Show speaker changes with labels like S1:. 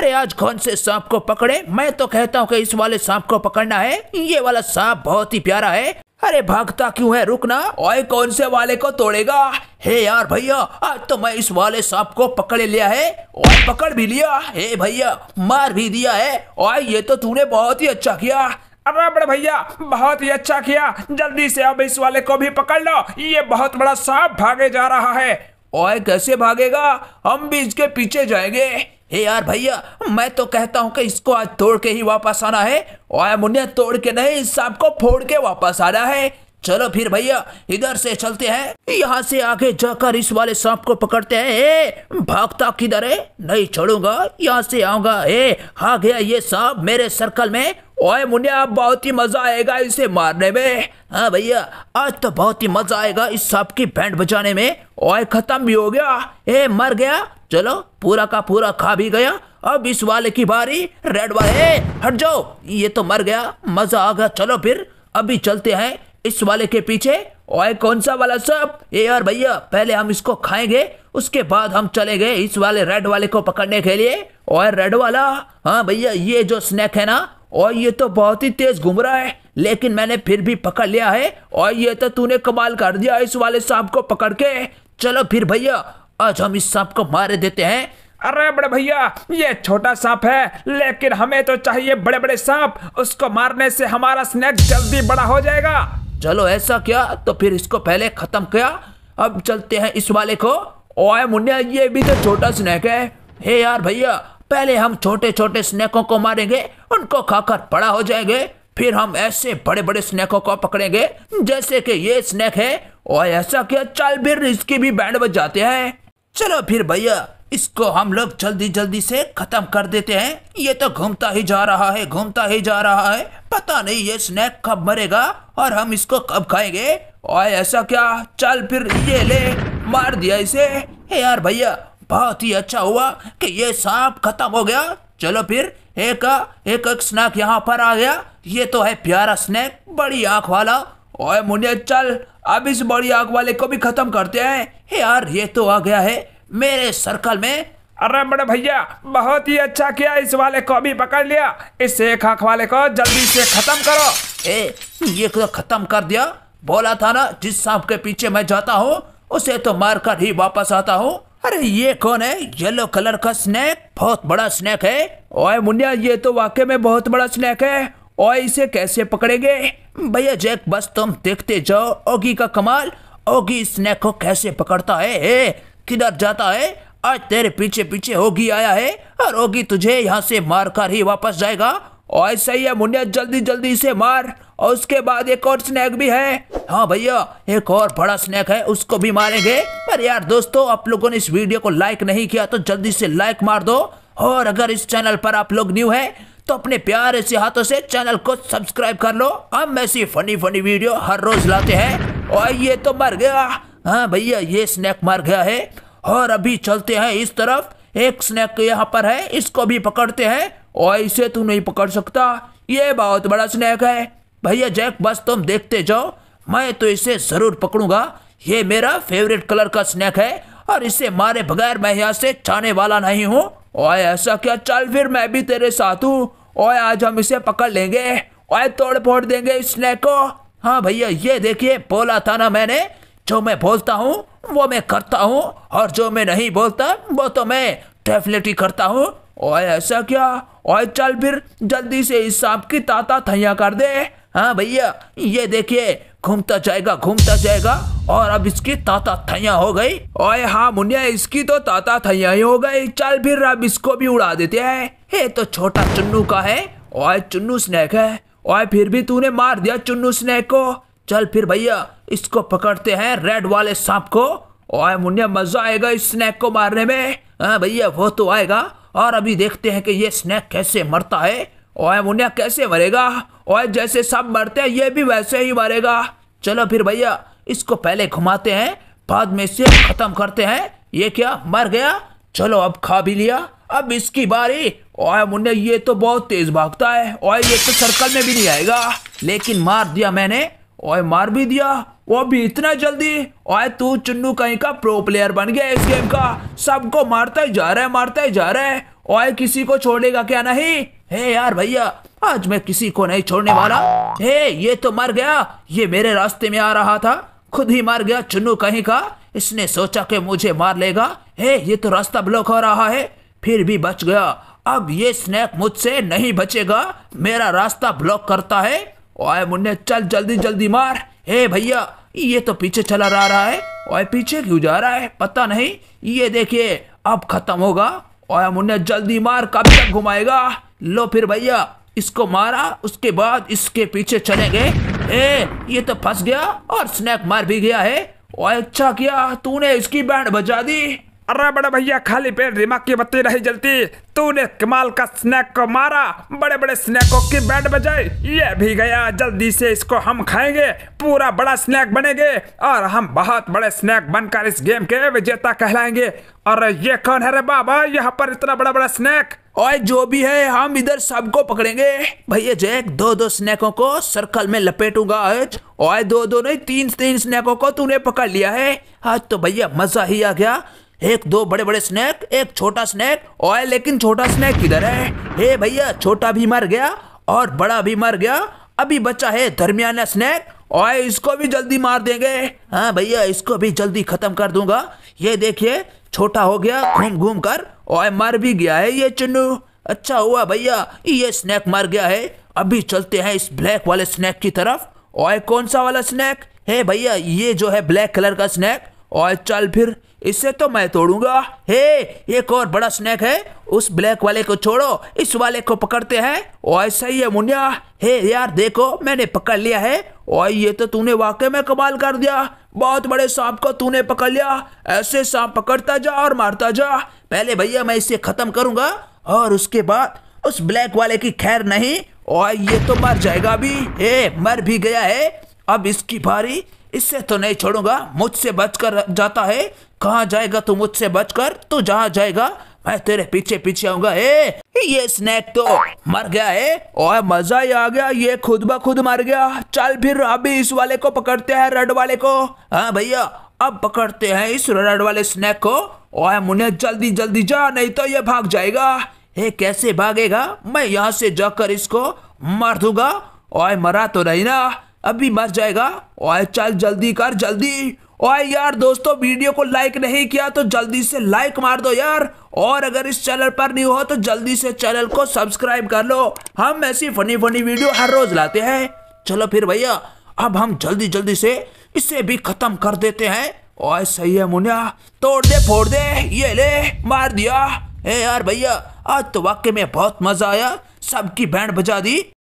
S1: अरे आज कौन से सांप को पकड़े मैं तो कहता हूँ कि इस वाले सांप को पकड़ना है ये वाला सांप बहुत ही प्यारा है अरे भागता क्यों है रुकना ओए कौन से वाले को तोड़ेगा हे यार भैया आज तो मैं इस वाले सांप को पकड़ लिया है और पकड़ भी लिया हे भैया मार भी दिया है और ये तो तूने बहुत ही अच्छा किया अरे बड़े भैया बहुत ही अच्छा किया जल्दी से अब इस वाले को भी पकड़ लो ये बहुत बड़ा सांप भागे जा रहा है ओए कैसे भागेगा हम भी इसके पीछे जाएंगे हे यार भैया मैं तो कहता हूँ कि इसको आज तोड़ के ही वापस आना है और मुन्या तोड़ के नहीं इस सांप को फोड़ के वापस आना है चलो फिर भैया इधर से चलते हैं यहाँ से आगे जाकर इस वाले सांप को पकड़ते हैं ए भागता किधर है नहीं छोड़ूंगा यहाँ से आऊंगा ए आ गया ये सांप मेरे सर्कल में ओए मुन्या बहुत ही मजा आएगा इसे मारने में हाँ भैया आज तो बहुत ही मजा आएगा इस सांप की बैंड बजाने में ओए खत्म भी हो गया ए मर गया चलो पूरा का पूरा खा भी गया अब इस वाले की बारी रेड वाले हट जाओ ये तो मर गया मजा आ गया चलो फिर अभी चलते हैं इस वाले के पीछे ओए कौन सा वाला सब ये यार भैया पहले हम इसको खाएंगे उसके बाद हम चले गए इस वाले रेड वाले को पकड़ने के लिए और रेड वाला हाँ भैया ये जो स्नैक है ना और ये तो बहुत ही तेज घूम रहा है लेकिन मैंने फिर भी पकड़ लिया है और ये तो तूने कमाल कर दिया इस वाले सांप को पकड़ के चलो फिर भैया आज हम इस सांप को मारे देते हैं अरे बड़े भैया ये छोटा सांप है लेकिन हमें तो चाहिए बड़े बड़े सांप उसको मारने से हमारा स्नेक जल्दी बड़ा हो जाएगा चलो ऐसा क्या तो फिर इसको पहले खत्म किया अब चलते हैं इस वाले को ओए मुन्या ये भी तो छोटा स्नेक है हे यार भैया पहले हम छोटे छोटे स्नेकों को मारेंगे उनको खाकर बड़ा हो जाएंगे फिर हम ऐसे बड़े बड़े स्नेकों को पकड़ेंगे जैसे कि ये स्नेक है और ऐसा क्या चल फिर इसकी भी बैंड बजाते हैं चलो फिर भैया इसको हम लोग जल्दी जल्दी से खत्म कर देते हैं ये तो घूमता ही जा रहा है घूमता ही जा रहा है पता नहीं ये स्नैक कब मरेगा और हम इसको कब खाएंगे और ऐसा क्या चल फिर ये ले मार दिया इसे यार भैया बहुत ही अच्छा हुआ कि ये सांप खत्म हो गया चलो फिर एक एक, एक स्नैक यहाँ पर आ गया ये तो है प्यारा स्नैक बड़ी आंख वाला ओए मुन्ने चल अब इस बड़ी आंख वाले को भी खत्म करते हैं हे यार ये तो आ गया है मेरे सर्कल में अरे बड़े भैया बहुत ही अच्छा किया इस वाले को भी पकड़ लिया इस एक आंख वाले को जल्दी से खत्म करो ए ये तो खत्म कर दिया बोला था ना जिस सांप के पीछे मैं जाता हूँ उसे तो मार कर ही वापस आता हूँ अरे ये कौन है येलो कलर का स्नैक बहुत बड़ा स्नैक है ओए मुन्या ये तो वाकई में बहुत बड़ा स्नैक है ओए इसे कैसे पकड़ेंगे भैया जैक बस तुम देखते जाओ ओगी का कमाल ओगी स्नैक को कैसे पकड़ता है किधर जाता है आज तेरे पीछे पीछे ओगी आया है और ओगी तुझे यहाँ से मार कर ही वापस जाएगा और ऐसा ही है मुन्या जल्दी जल्दी इसे मार और उसके बाद एक और स्नैक भी है हाँ भैया एक और बड़ा स्नैक है उसको भी मारेंगे पर यार दोस्तों आप लोगों ने इस वीडियो को लाइक नहीं किया तो जल्दी से लाइक मार दो और अगर इस चैनल पर आप लोग न्यू है तो अपने प्यारे से हाथों से चैनल को सब्सक्राइब कर लो हम ऐसी फनी फनी वीडियो हर रोज लाते हैं और ये तो मर गया हाँ भैया ये स्नैक मर गया है और अभी चलते हैं इस तरफ एक स्नैक यहाँ पर है इसको भी पकड़ते हैं और इसे तू नहीं पकड़ सकता ये बहुत बड़ा स्नैक है भैया जैक बस तुम देखते जाओ मैं तो इसे ज़रूर पकड़ूंगा ये मेरा फेवरेट कलर का स्नैक है और इसे मारे बगैर मैं यहाँ से छाने वाला नहीं हूँ ओए ऐसा क्या चल फिर मैं भी तेरे साथ हूँ ओए आज हम इसे पकड़ लेंगे ओए तोड़ फोड़ देंगे इस स्नैक को हाँ भैया ये देखिए बोला था ना मैंने जो मैं बोलता हूँ वो मैं करता हूँ और जो मैं नहीं बोलता वो तो मैं डेफिनेटली करता हूँ ओए ऐसा क्या ओए चल फिर जल्दी से इस सांप की ताता थैया कर दे हाँ भैया ये देखिए घूमता जाएगा घूमता जाएगा और अब इसकी ताता थैया हो गई ओए हाँ मुनिया इसकी तो ताता थैया ही हो गई चल फिर अब इसको भी उड़ा देते हैं ये तो छोटा चुन्नू का है ओए चुन्नू स्नैक है और फिर भी तूने मार दिया चुन्नू स्नेक को चल फिर भैया इसको पकड़ते हैं रेड वाले सांप को और मुन्या मजा आएगा इस स्नैक को मारने में हाँ भैया वो तो आएगा और अभी देखते हैं कि ये स्नैक कैसे मरता है ओए मुन्या कैसे मरेगा ओए जैसे सब मरते हैं ये भी वैसे ही मरेगा चलो फिर भैया इसको पहले घुमाते हैं बाद में इसे ख़त्म करते हैं ये क्या मर गया चलो अब खा भी लिया अब इसकी बारी ओए मुन्ने ये तो बहुत तेज भागता है ओए ये तो सर्कल में भी नहीं आएगा लेकिन मार दिया मैंने ओए मार भी दिया वो भी इतना जल्दी ओए तू चुन्नू कहीं का प्रो प्लेयर बन गया इस गेम का सबको मारता ही जा रहा है मारता ही जा रहा है ओए किसी को छोड़ेगा क्या नहीं हे यार भैया आज मैं किसी को नहीं छोड़ने वाला हे ये तो मर गया ये मेरे रास्ते में आ रहा था खुद ही मर गया चुन्नू कहीं का इसने सोचा कि मुझे मार लेगा हे ये तो रास्ता ब्लॉक हो रहा है फिर भी बच गया अब ये स्नैक मुझसे नहीं बचेगा मेरा रास्ता ब्लॉक करता है ओए मुन्ने चल जल्दी जल्दी मार हे भैया ये तो पीछे चला रहा है ओए पीछे क्यों जा रहा है पता नहीं ये देखिए अब खत्म होगा ओए मुन्ने जल्दी मार कब तक घुमाएगा लो फिर भैया इसको मारा उसके बाद इसके पीछे चले गए ए ये तो फंस गया और स्नैक मार भी गया है ओए अच्छा किया तूने इसकी बैंड बजा दी अरे बड़े भैया खाली पेट दिमाग की बत्ती नहीं जलती तूने कमाल का स्नैक को मारा बड़े बड़े स्नैकों की बैट बजाई ये भी गया जल्दी से इसको हम खाएंगे पूरा बड़ा स्नैक बनेंगे और हम बहुत बड़े स्नैक बनकर इस गेम के विजेता कहलाएंगे और ये कौन है रे बाबा यहाँ पर इतना बड़ा बड़ा स्नैक और जो भी है हम इधर सबको पकड़ेंगे भैया जैक दो दो स्नैकों को सर्कल में लपेटूंगा आज और दो दो नहीं तीन तीन स्नैकों को तूने पकड़ लिया है आज तो भैया मजा ही आ गया एक दो बड़े बड़े स्नैक एक छोटा स्नैक और लेकिन छोटा स्नैक किधर है हे भैया छोटा भी मर गया और बड़ा भी मर गया अभी बचा है दरमियाना स्नैक और इसको भी जल्दी मार देंगे हाँ भैया इसको भी जल्दी खत्म कर दूंगा ये देखिए छोटा हो गया घूम घूम कर और मर भी गया है ये चुन्नू अच्छा हुआ भैया ये स्नैक मर गया है अभी चलते हैं इस ब्लैक वाले स्नैक की तरफ और कौन सा वाला स्नैक है भैया ये जो है ब्लैक कलर का स्नैक और चल फिर इसे तो मैं तोड़ूंगा हे एक और बड़ा स्नैक है उस ब्लैक वाले को छोड़ो इस वाले को पकड़ते हैं ऐसा ही है मुन्या हे यार देखो मैंने पकड़ लिया है और ये तो तूने वाकई में कमाल कर दिया बहुत बड़े सांप को तूने पकड़ लिया ऐसे सांप पकड़ता जा और मारता जा पहले भैया मैं इसे खत्म करूंगा और उसके बाद उस ब्लैक वाले की खैर नहीं और ये तो मर जाएगा भी हे मर भी गया है अब इसकी भारी इससे तो नहीं छोड़ूंगा मुझसे बच कर जाता है कहा जाएगा तू मुझसे बचकर तू जहाँ जाएगा मैं तेरे पीछे पीछे आऊंगा ए ये स्नैक तो मर गया है और मजा ही आ गया ये खुद ब खुद मर गया चल फिर अभी इस वाले को पकड़ते हैं रड वाले को हाँ भैया अब पकड़ते हैं इस रड वाले स्नैक को और मुन्ने जल्दी जल्दी जा नहीं तो ये भाग जाएगा ये कैसे भागेगा मैं यहाँ से जाकर इसको मार दूंगा और मरा तो नहीं ना अभी मर जाएगा और चल जल्दी कर जल्दी और यार दोस्तों वीडियो को लाइक नहीं किया तो जल्दी से लाइक मार दो यार और अगर इस चैनल पर नहीं हो तो जल्दी से चैनल को सब्सक्राइब कर लो हम ऐसी फनी फनी वीडियो हर रोज लाते हैं चलो फिर भैया अब हम जल्दी जल्दी से इसे भी खत्म कर देते हैं और सही है मुनिया तोड़ दे फोड़ दे ये ले मार दिया ए यार भैया आज तो वाकई में बहुत मजा आया सबकी बैंड बजा दी